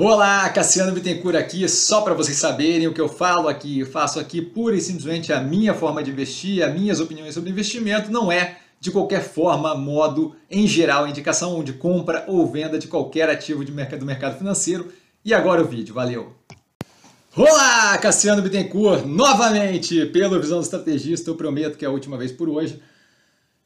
Olá, Cassiano Bittencourt aqui, só para vocês saberem o que eu falo aqui, eu faço aqui pura e simplesmente a minha forma de investir, as minhas opiniões sobre investimento, não é de qualquer forma, modo, em geral, indicação de compra ou venda de qualquer ativo de mercado, do mercado financeiro. E agora o vídeo, valeu! Olá, Cassiano Bittencourt, novamente pelo Visão do Estrategista, eu prometo que é a última vez por hoje.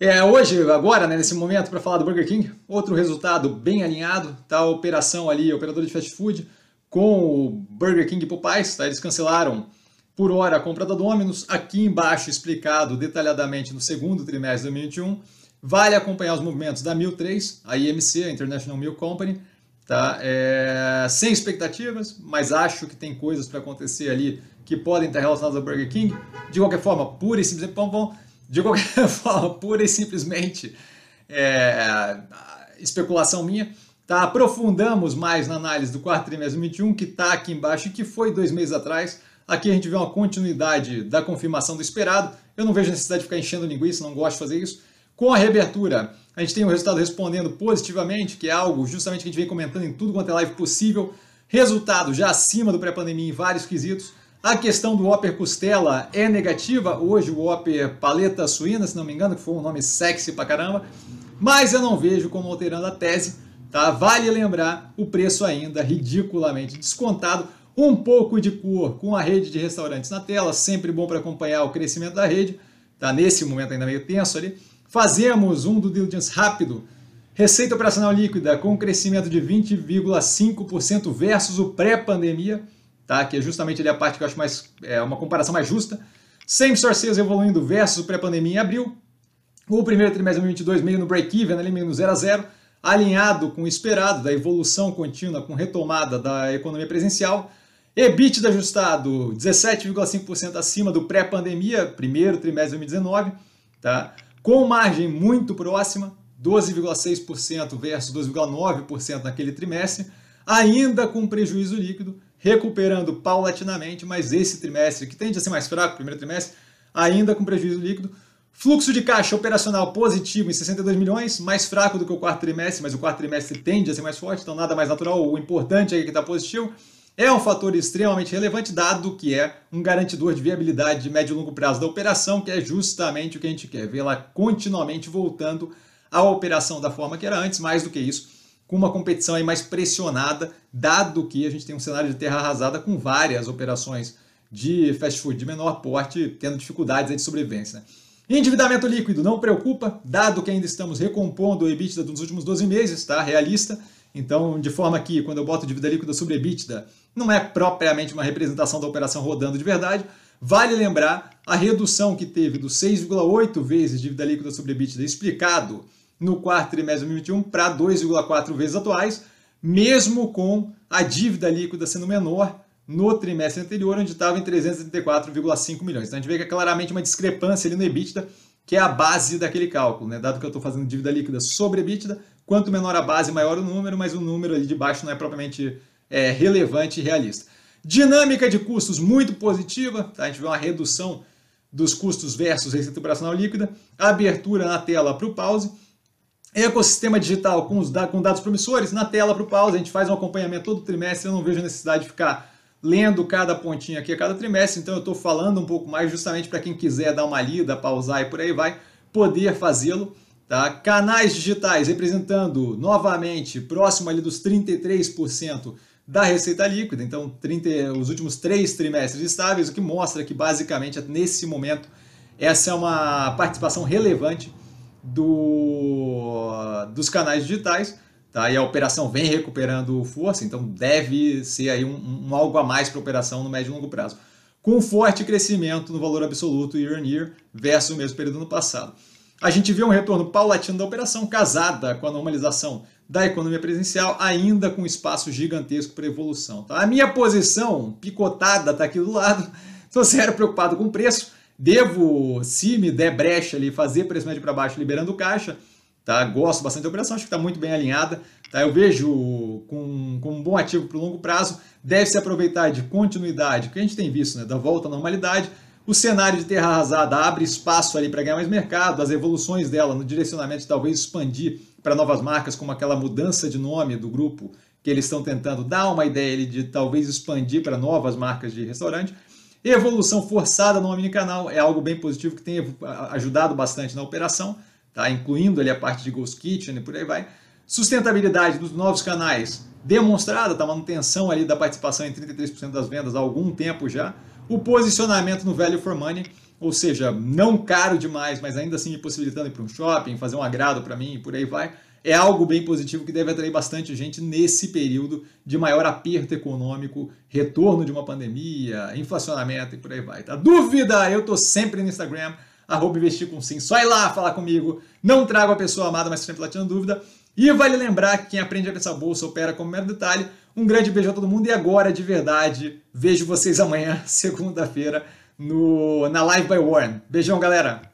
É, hoje, agora, né, nesse momento, para falar do Burger King, outro resultado bem alinhado, tá a operação ali, operador de fast food, com o Burger King e Popeyes, tá? Eles cancelaram por hora a compra da Domino's, aqui embaixo explicado detalhadamente no segundo trimestre de 2021. Vale acompanhar os movimentos da Mil 3, a IMC, a International Meal Company, tá? É, sem expectativas, mas acho que tem coisas para acontecer ali que podem estar relacionadas ao Burger King. De qualquer forma, pura e simplesmente vamos. De qualquer forma, pura e simplesmente é, especulação minha, tá? aprofundamos mais na análise do quarto trimestre 2021, que está aqui embaixo e que foi dois meses atrás. Aqui a gente vê uma continuidade da confirmação do esperado. Eu não vejo necessidade de ficar enchendo linguiça, não gosto de fazer isso. Com a reabertura, a gente tem o um resultado respondendo positivamente, que é algo justamente que a gente vem comentando em tudo quanto é live possível. Resultado já acima do pré-pandemia em vários quesitos. A questão do Whopper Costela é negativa. Hoje o Whopper Paleta Suína, se não me engano, que foi um nome sexy pra caramba. Mas eu não vejo como alterando a tese. Tá? Vale lembrar o preço ainda ridiculamente descontado. Um pouco de cor com a rede de restaurantes na tela, sempre bom para acompanhar o crescimento da rede. Tá nesse momento ainda meio tenso ali. Fazemos um do diligence rápido. Receita operacional líquida com crescimento de 20,5% versus o pré-pandemia tá? que é justamente ali a parte que eu acho mais, é, uma comparação mais justa. Same Store Sales evoluindo versus pré-pandemia em abril. O primeiro trimestre de 2022 meio no break-even, ali meio no 0 a 0 alinhado com o esperado da evolução contínua com retomada da economia presencial. EBITDA ajustado 17,5% acima do pré-pandemia, primeiro trimestre de 2019, tá? com margem muito próxima, 12,6% versus 12,9% naquele trimestre, ainda com prejuízo líquido recuperando paulatinamente, mas esse trimestre, que tende a ser mais fraco, primeiro trimestre, ainda com prejuízo líquido. Fluxo de caixa operacional positivo em 62 milhões, mais fraco do que o quarto trimestre, mas o quarto trimestre tende a ser mais forte, então nada mais natural. O importante é que está positivo. É um fator extremamente relevante, dado que é um garantidor de viabilidade de médio e longo prazo da operação, que é justamente o que a gente quer, vê-la continuamente voltando à operação da forma que era antes, mais do que isso com uma competição aí mais pressionada, dado que a gente tem um cenário de terra arrasada com várias operações de fast food de menor porte tendo dificuldades de sobrevivência. Endividamento líquido não preocupa, dado que ainda estamos recompondo o EBITDA dos últimos 12 meses, tá? Realista. Então, de forma que quando eu boto dívida líquida sobre EBITDA, não é propriamente uma representação da operação rodando de verdade. Vale lembrar a redução que teve do 6,8 vezes dívida líquida sobre EBITDA explicado no quarto trimestre de 2021 para 2,4 vezes atuais, mesmo com a dívida líquida sendo menor no trimestre anterior, onde estava em 334,5 milhões. Então a gente vê que é claramente uma discrepância ali no EBITDA, que é a base daquele cálculo, né? Dado que eu estou fazendo dívida líquida sobre EBITDA, quanto menor a base, maior o número, mas o número ali de baixo não é propriamente é, relevante e realista. Dinâmica de custos muito positiva, tá? a gente vê uma redução dos custos versus receita operacional líquida, abertura na tela para o pause, Ecossistema digital com, os com dados promissores, na tela para o pause, a gente faz um acompanhamento todo trimestre, eu não vejo necessidade de ficar lendo cada pontinha aqui a cada trimestre, então eu estou falando um pouco mais justamente para quem quiser dar uma lida, pausar e por aí vai, poder fazê-lo. Tá? Canais digitais representando novamente próximo ali dos 33% da receita líquida, então 30, os últimos três trimestres estáveis, o que mostra que basicamente nesse momento essa é uma participação relevante do, dos canais digitais. Tá? E a operação vem recuperando força, então deve ser aí um, um algo a mais para a operação no médio e longo prazo. Com forte crescimento no valor absoluto year on year versus o mesmo período no passado. A gente vê um retorno paulatino da operação casada com a normalização da economia presencial, ainda com espaço gigantesco para evolução. Tá? A minha posição picotada está aqui do lado, estou sério preocupado com o preço, Devo, se me der brecha ali, fazer preço médio para baixo liberando caixa, tá? Gosto bastante da operação, acho que está muito bem alinhada, tá? Eu vejo com, com um bom ativo para o longo prazo, deve se aproveitar de continuidade, que a gente tem visto, né? Da volta à normalidade, o cenário de terra arrasada abre espaço ali para ganhar mais mercado, as evoluções dela no direcionamento de talvez expandir para novas marcas, como aquela mudança de nome do grupo que eles estão tentando dar uma ideia de talvez expandir para novas marcas de restaurante. Evolução forçada no omnicanal é algo bem positivo que tem ajudado bastante na operação, tá? incluindo ali a parte de Ghost Kitchen e por aí vai. Sustentabilidade dos novos canais demonstrada, tá? manutenção ali da participação em 33% das vendas há algum tempo já. O posicionamento no value for money, ou seja, não caro demais, mas ainda assim me possibilitando ir para um shopping, fazer um agrado para mim e por aí vai é algo bem positivo que deve atrair bastante gente nesse período de maior aperto econômico, retorno de uma pandemia, inflacionamento e por aí vai. Tá? Dúvida? Eu tô sempre no Instagram, arroba investir com sim. Só ir lá falar comigo. Não trago a pessoa amada, mas sempre lá tirando dúvida. E vale lembrar que quem aprende a pensar bolsa opera como mero detalhe. Um grande beijo a todo mundo e agora, de verdade, vejo vocês amanhã, segunda-feira, no, na Live by Warren. Beijão, galera!